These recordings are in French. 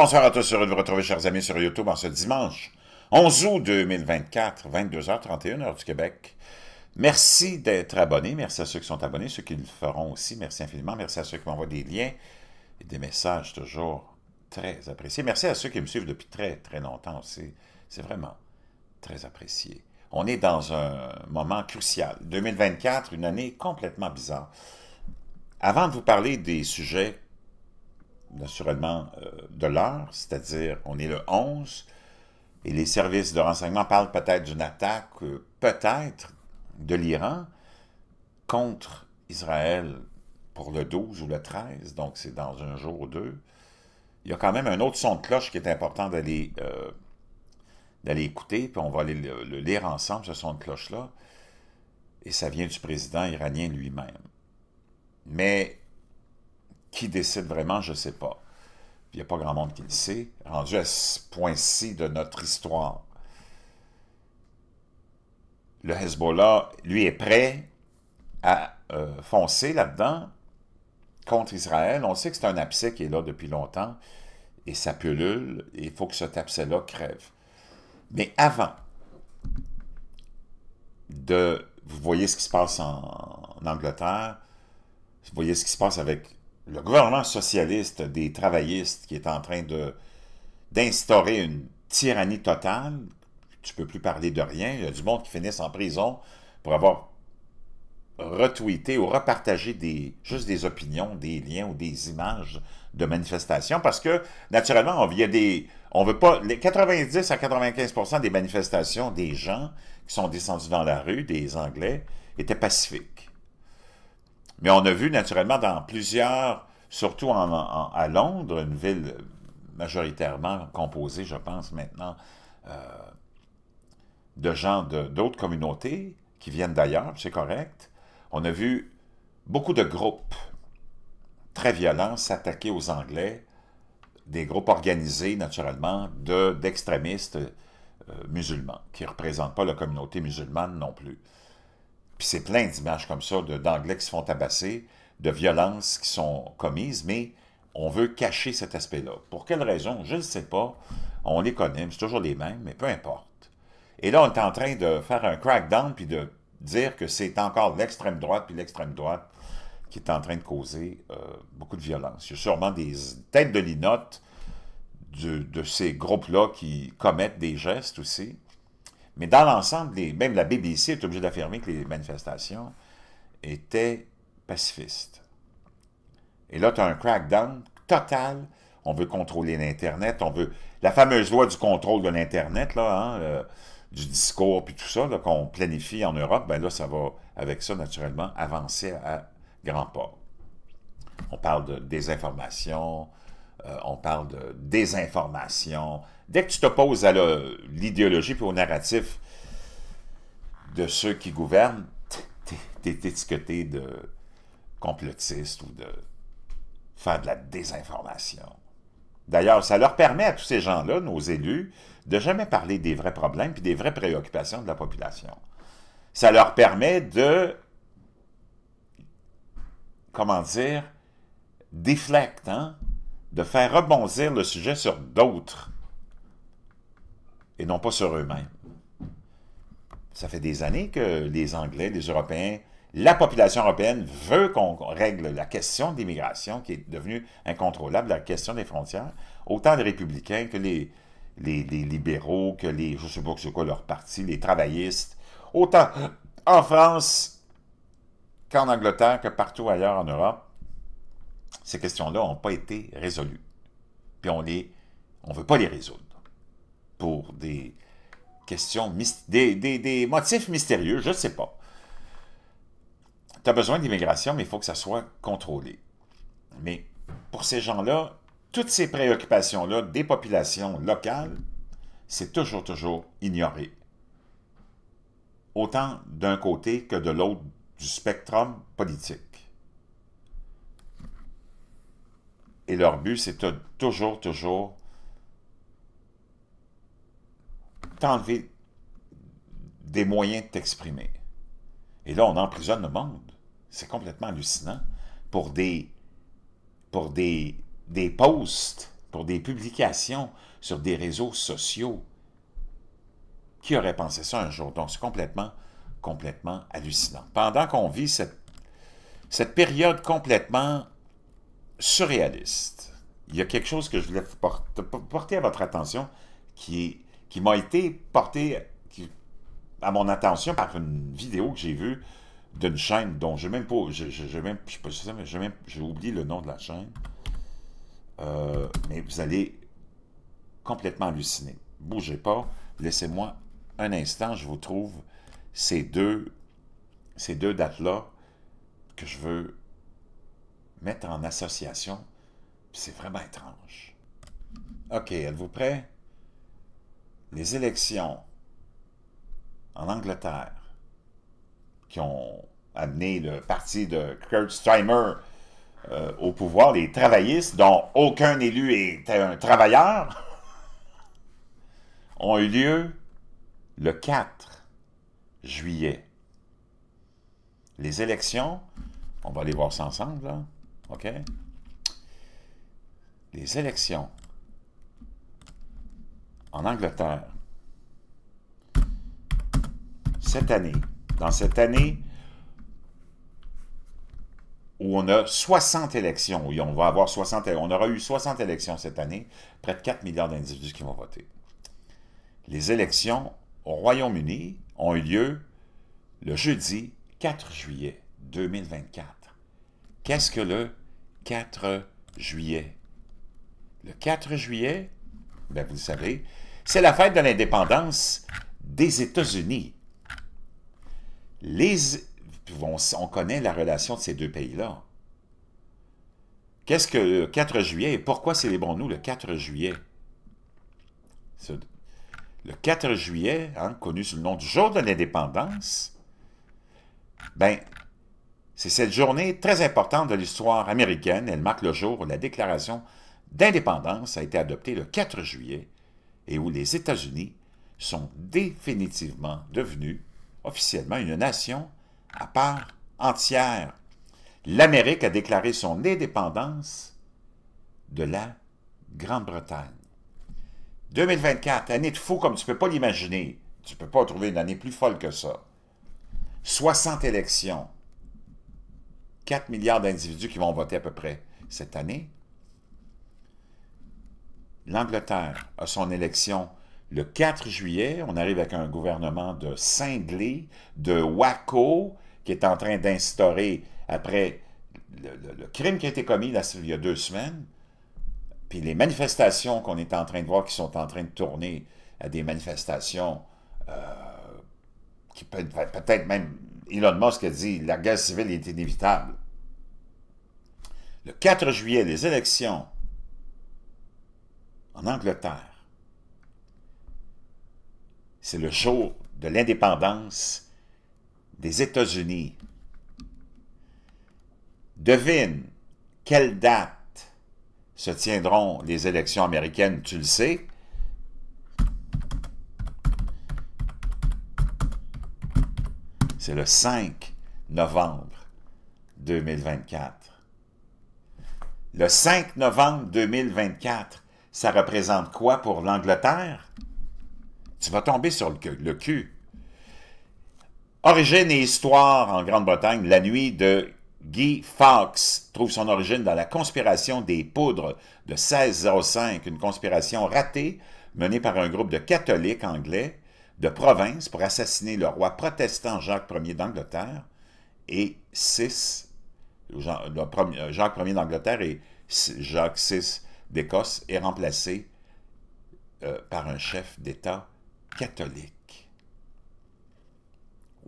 bonsoir à tous, heureux de vous retrouver, chers amis, sur YouTube en ce dimanche 11 août 2024, 22h31 heure du Québec. Merci d'être abonné, merci à ceux qui sont abonnés, ceux qui le feront aussi, merci infiniment, merci à ceux qui m'envoient des liens et des messages toujours très appréciés. Merci à ceux qui me suivent depuis très, très longtemps aussi, c'est vraiment très apprécié. On est dans un moment crucial, 2024, une année complètement bizarre. Avant de vous parler des sujets naturellement euh, de l'heure, c'est-à-dire on est le 11, et les services de renseignement parlent peut-être d'une attaque, euh, peut-être de l'Iran contre Israël pour le 12 ou le 13, donc c'est dans un jour ou deux. Il y a quand même un autre son de cloche qui est important d'aller euh, d'aller écouter, puis on va aller le, le lire ensemble, ce son de cloche-là, et ça vient du président iranien lui-même. Mais qui décide vraiment, je ne sais pas. Il n'y a pas grand monde qui le sait, rendu à ce point-ci de notre histoire. Le Hezbollah, lui, est prêt à euh, foncer là-dedans contre Israël. On sait que c'est un abcès qui est là depuis longtemps et ça pullule, il faut que ce abcès-là crève. Mais avant de... Vous voyez ce qui se passe en Angleterre, vous voyez ce qui se passe avec le gouvernement socialiste des travaillistes qui est en train de d'instaurer une tyrannie totale, tu peux plus parler de rien, il y a du monde qui finissent en prison pour avoir retweeté ou repartagé des, juste des opinions, des liens ou des images de manifestations parce que, naturellement, on, y a des, on veut pas... Les 90 à 95 des manifestations des gens qui sont descendus dans la rue, des Anglais, étaient pacifiques mais on a vu naturellement dans plusieurs, surtout à Londres, une ville majoritairement composée, je pense maintenant, euh, de gens d'autres communautés qui viennent d'ailleurs, c'est correct. On a vu beaucoup de groupes très violents s'attaquer aux Anglais, des groupes organisés naturellement d'extrémistes de, euh, musulmans, qui ne représentent pas la communauté musulmane non plus. Puis c'est plein d'images comme ça d'anglais qui se font tabasser, de violences qui sont commises, mais on veut cacher cet aspect-là. Pour quelle raison? Je ne sais pas. On les connaît, c'est toujours les mêmes, mais peu importe. Et là, on est en train de faire un crackdown puis de dire que c'est encore l'extrême droite puis l'extrême droite qui est en train de causer euh, beaucoup de violence. Il y a sûrement des têtes de linotte de ces groupes-là qui commettent des gestes aussi. Mais dans l'ensemble, même la BBC est obligée d'affirmer que les manifestations étaient pacifistes. Et là, tu as un crackdown total. On veut contrôler l'Internet, on veut... La fameuse loi du contrôle de l'Internet, hein, euh, du discours, puis tout ça, qu'on planifie en Europe, ben là, ça va, avec ça, naturellement, avancer à grands pas. On parle de désinformation, euh, on parle de désinformation. Dès que tu t'opposes à l'idéologie puis au narratif de ceux qui gouvernent, tu étiqueté de complotiste ou de faire de la désinformation. D'ailleurs, ça leur permet à tous ces gens-là, nos élus, de jamais parler des vrais problèmes puis des vraies préoccupations de la population. Ça leur permet de, comment dire, déflecte, hein? de faire rebondir le sujet sur d'autres et non pas sur eux-mêmes. Ça fait des années que les Anglais, les Européens, la population européenne veut qu'on règle la question d'immigration qui est devenue incontrôlable, la question des frontières. Autant les républicains que les, libéraux, que les, je ne sais pas c'est quoi leur parti, les travaillistes. Autant en France qu'en Angleterre, que partout ailleurs en Europe, ces questions-là n'ont pas été résolues. Puis on ne on veut pas les résoudre pour des questions, des, des motifs mystérieux, je ne sais pas. Tu as besoin d'immigration, mais il faut que ça soit contrôlé. Mais pour ces gens-là, toutes ces préoccupations-là des populations locales, c'est toujours, toujours ignoré. Autant d'un côté que de l'autre du spectre politique. Et leur but, c'est toujours, toujours t'enlever des moyens de t'exprimer. Et là, on emprisonne le monde. C'est complètement hallucinant. Pour des, pour des, des posts, pour des publications sur des réseaux sociaux. Qui aurait pensé ça un jour? Donc, c'est complètement, complètement hallucinant. Pendant qu'on vit cette, cette période complètement surréaliste. Il y a quelque chose que je voulais porter à votre attention qui, qui m'a été porté à mon attention par une vidéo que j'ai vue d'une chaîne dont je même pas. Je, je, même, je, j'ai oublié le nom de la chaîne. Euh, mais vous allez complètement halluciner. Bougez pas. Laissez-moi un instant. Je vous trouve ces deux, ces deux dates-là que je veux mettre en association. C'est vraiment étrange. OK, êtes-vous prêts? Les élections en Angleterre qui ont amené le parti de Kurt Steimer euh, au pouvoir, les travaillistes, dont aucun élu était un travailleur, ont eu lieu le 4 juillet. Les élections, on va aller voir ça ensemble, là. OK? Les élections en Angleterre cette année, dans cette année où on a 60 élections, on va avoir 60, on aura eu 60 élections cette année, près de 4 milliards d'individus qui vont voter. Les élections au Royaume-Uni ont eu lieu le jeudi 4 juillet 2024. Qu'est-ce que le 4 juillet? Le 4 juillet, ben vous le savez, c'est la fête de l'indépendance des États-Unis. Les, on, connaît la relation de ces deux pays-là. Qu'est-ce que le 4 juillet et pourquoi célébrons-nous le 4 juillet? Le 4 juillet, hein, connu sous le nom du jour de l'indépendance, ben, c'est cette journée très importante de l'histoire américaine. Elle marque le jour où la déclaration d'indépendance a été adoptée le 4 juillet et où les États-Unis sont définitivement devenus officiellement une nation à part entière. L'Amérique a déclaré son indépendance de la Grande-Bretagne. 2024, année de fou comme tu ne peux pas l'imaginer. Tu ne peux pas trouver une année plus folle que ça. 60 élections, 4 milliards d'individus qui vont voter à peu près cette année. L'Angleterre a son élection le 4 juillet. On arrive avec un gouvernement de cinglés, de waco, qui est en train d'instaurer, après le, crime qui a été commis il y a deux semaines, puis les manifestations qu'on est en train de voir qui sont en train de tourner à des manifestations euh, qui peuvent peut-être même Elon Musk a dit la guerre civile est inévitable. Le 4 juillet, les élections en Angleterre, c'est le jour de l'indépendance des États-Unis. Devine quelle date se tiendront les élections américaines, tu le sais, C'est le 5 novembre 2024. Le 5 novembre 2024, ça représente quoi pour l'Angleterre? Tu vas tomber sur le cul. Origine et histoire en Grande-Bretagne, la nuit de Guy Fawkes trouve son origine dans la conspiration des poudres de 1605, une conspiration ratée menée par un groupe de catholiques anglais de province pour assassiner le roi protestant Jacques Ier d'Angleterre et euh, Jacques Ier d'Angleterre et Jacques VI d'Écosse est remplacé euh, par un chef d'État catholique.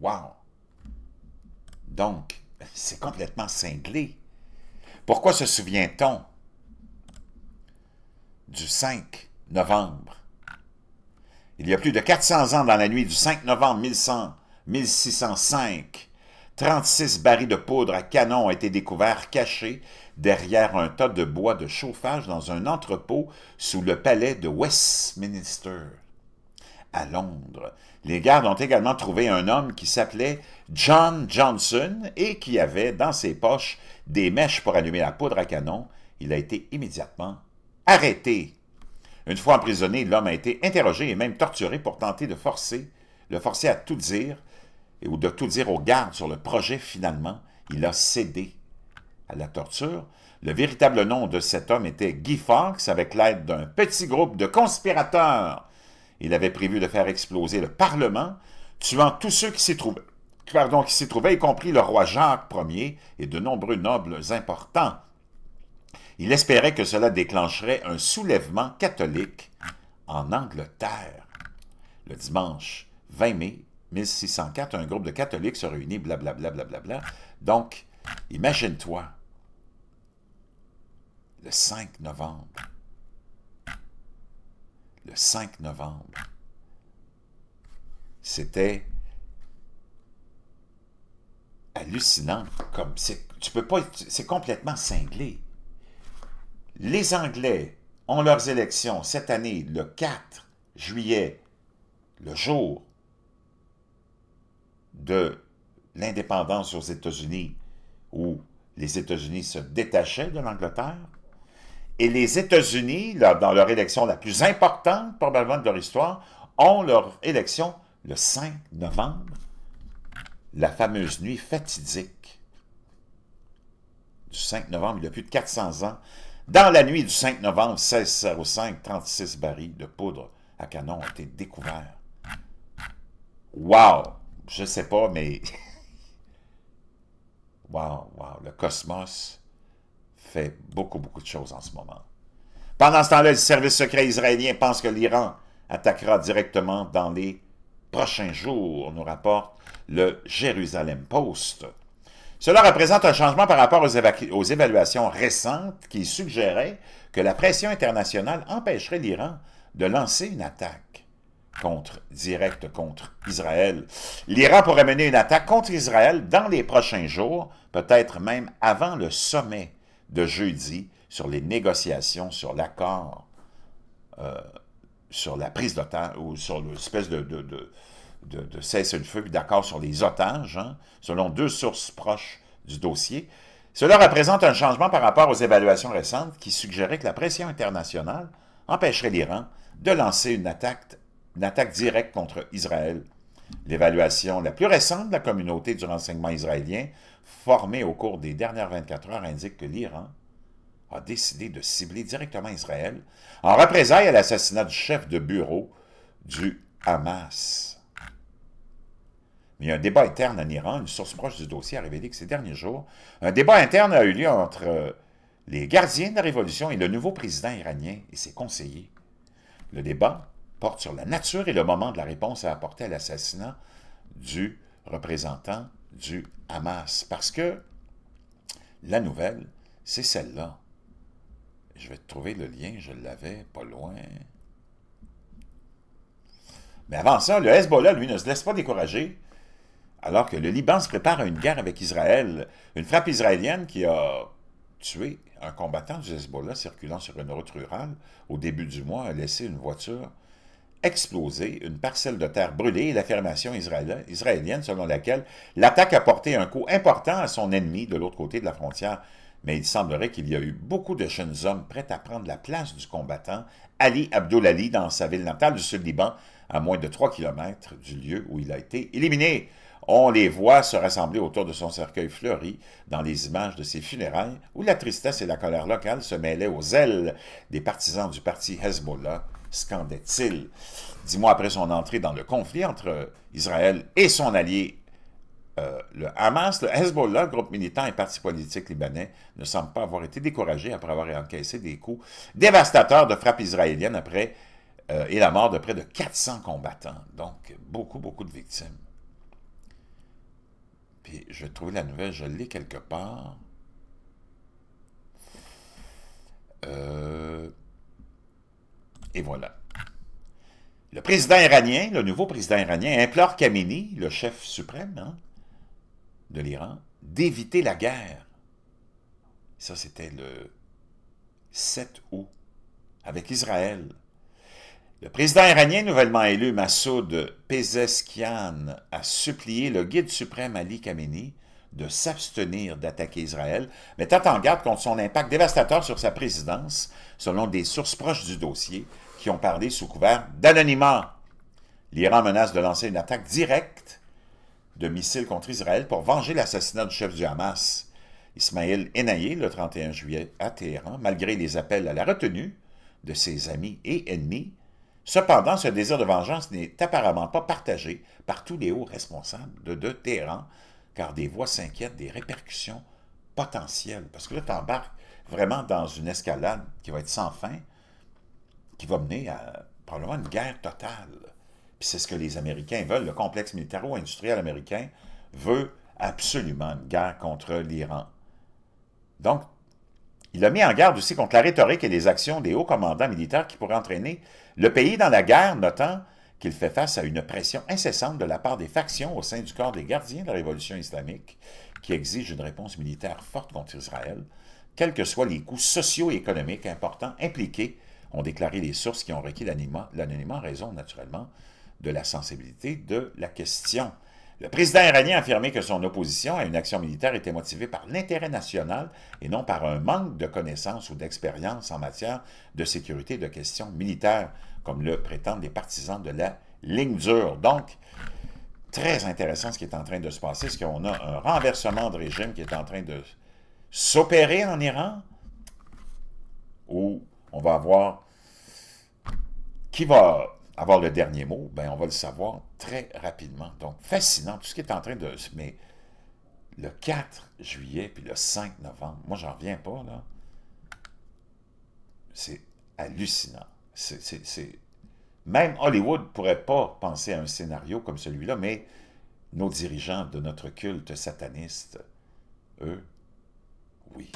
Wow! Donc, c'est complètement cinglé. Pourquoi se souvient-on du 5 novembre il y a plus de 400 ans dans la nuit du 5 novembre 1100, 1605, 36 barils de poudre à canon ont été découverts cachés derrière un tas de bois de chauffage dans un entrepôt sous le palais de Westminster. À Londres, les gardes ont également trouvé un homme qui s'appelait John Johnson et qui avait dans ses poches des mèches pour allumer la poudre à canon. Il a été immédiatement arrêté une fois emprisonné, l'homme a été interrogé et même torturé pour tenter de forcer, le forcer à tout dire, ou de tout dire aux gardes sur le projet finalement. Il a cédé à la torture. Le véritable nom de cet homme était Guy Fawkes avec l'aide d'un petit groupe de conspirateurs. Il avait prévu de faire exploser le Parlement, tuant tous ceux qui s'y trouvaient, pardon, qui s'y trouvaient, y compris le roi Jacques Ier et de nombreux nobles importants. Il espérait que cela déclencherait un soulèvement catholique en Angleterre. Le dimanche 20 mai 1604, un groupe de catholiques se réunit, blablabla. Bla, Donc, imagine-toi, le 5 novembre, le 5 novembre, c'était hallucinant comme c'est complètement cinglé les Anglais ont leurs élections cette année le 4 juillet, le jour de l'indépendance aux États-Unis, où les États-Unis se détachaient de l'Angleterre. Et les États-Unis, dans leur élection la plus importante probablement de leur histoire, ont leur élection le 5 novembre, la fameuse nuit fatidique du 5 novembre, il y a plus de 400 ans, dans la nuit du 5 novembre 1605, 36 barils de poudre à canon ont été découverts. Wow! Je ne sais pas, mais... wow, wow, le cosmos fait beaucoup, beaucoup de choses en ce moment. Pendant ce temps-là, le service secret israélien pense que l'Iran attaquera directement dans les prochains jours, on nous rapporte le Jérusalem Post. Cela représente un changement par rapport aux, évaluations récentes qui suggéraient que la pression internationale empêcherait l'Iran de lancer une attaque contre, directe contre Israël. L'Iran pourrait mener une attaque contre Israël dans les prochains jours, peut-être même avant le sommet de jeudi sur les négociations sur l'accord, euh, sur la prise d'OTAN ou sur l'espèce de, de de, cesser cessez-le-feu et d'accord sur les otages, hein, selon deux sources proches du dossier, cela représente un changement par rapport aux évaluations récentes qui suggéraient que la pression internationale empêcherait l'Iran de lancer une attaque, une attaque directe contre Israël. L'évaluation la plus récente de la communauté du renseignement israélien, formée au cours des dernières 24 heures, indique que l'Iran a décidé de cibler directement Israël en représailles à l'assassinat du chef de bureau du Hamas. Il y a un débat interne en Iran. Une source proche du dossier a révélé que ces derniers jours, un débat interne a eu lieu entre les gardiens de la révolution et le nouveau président iranien et ses conseillers. Le débat porte sur la nature et le moment de la réponse à apporter à l'assassinat du représentant du Hamas. Parce que la nouvelle, c'est celle-là. Je vais te trouver le lien, je l'avais pas loin. Mais avant ça, le Hezbollah, lui, ne se laisse pas décourager alors que le Liban se prépare à une guerre avec Israël. Une frappe israélienne qui a tué un combattant du Hezbollah circulant sur une route rurale au début du mois a laissé une voiture exploser, une parcelle de terre brûlée et l'affirmation israélienne selon laquelle l'attaque a porté un coup important à son ennemi de l'autre côté de la frontière. Mais il semblerait qu'il y a eu beaucoup de jeunes hommes prêts à prendre la place du combattant Ali Abdoulali dans sa ville natale du Sud-Liban, à moins de 3 km du lieu où il a été éliminé. On les voit se rassembler autour de son cercueil fleuri dans les images de ses funérailles, où la tristesse et la colère locale se mêlaient aux ailes des partisans du parti Hezbollah, scandait-il. Dix mois après son entrée dans le conflit entre Israël et son allié euh, le Hamas, le Hezbollah, groupe militant et parti politique libanais, ne semble pas avoir été découragé après avoir encaissé des coups dévastateurs de frappes israéliennes après euh, et la mort de près de 400 combattants. Donc, beaucoup, beaucoup de victimes. Puis je trouve la nouvelle, je l'ai quelque part. Euh, et voilà. Le président iranien, le nouveau président iranien, implore Khamenei, le chef suprême hein, de l'Iran, d'éviter la guerre. Ça, c'était le 7 août, avec Israël. Le président iranien nouvellement élu, Massoud Pezeskian, a supplié le guide suprême Ali Khamenei de s'abstenir d'attaquer Israël, mettant en garde contre son impact dévastateur sur sa présidence, selon des sources proches du dossier qui ont parlé sous couvert d'anonymat. L'Iran menace de lancer une attaque directe de missiles contre Israël pour venger l'assassinat du chef du Hamas, Ismaël Enaïe, le 31 juillet à Téhéran, malgré les appels à la retenue de ses amis et ennemis Cependant, ce désir de vengeance n'est apparemment pas partagé par tous les hauts responsables de, de Téhéran, car des voix s'inquiètent des répercussions potentielles. Parce que là, tu embarques vraiment dans une escalade qui va être sans fin, qui va mener à probablement une guerre totale. Puis c'est ce que les Américains veulent. Le complexe militaro-industriel américain veut absolument une guerre contre l'Iran. Donc, il a mis en garde aussi contre la rhétorique et les actions des hauts commandants militaires qui pourraient entraîner le pays dans la guerre, notant qu'il fait face à une pression incessante de la part des factions au sein du corps des gardiens de la révolution islamique, qui exige une réponse militaire forte contre Israël, quels que soient les coûts sociaux et économiques importants impliqués, ont déclaré les sources qui ont requis l'anonymat en raison, naturellement, de la sensibilité de la question. Le président iranien a affirmé que son opposition à une action militaire était motivée par l'intérêt national et non par un manque de connaissances ou d'expérience en matière de sécurité et de questions militaires, comme le prétendent les partisans de la ligne dure. Donc, très intéressant ce qui est en train de se passer, Est-ce qu'on a un renversement de régime qui est en train de s'opérer en Iran, où on va avoir qui va avoir le dernier mot, ben on va le savoir très rapidement. Donc, fascinant, tout ce qui est en train de... Mais le 4 juillet, puis le 5 novembre, moi, j'en reviens pas, là. C'est hallucinant. C'est... Même Hollywood pourrait pas penser à un scénario comme celui-là, mais nos dirigeants de notre culte sataniste, eux, oui.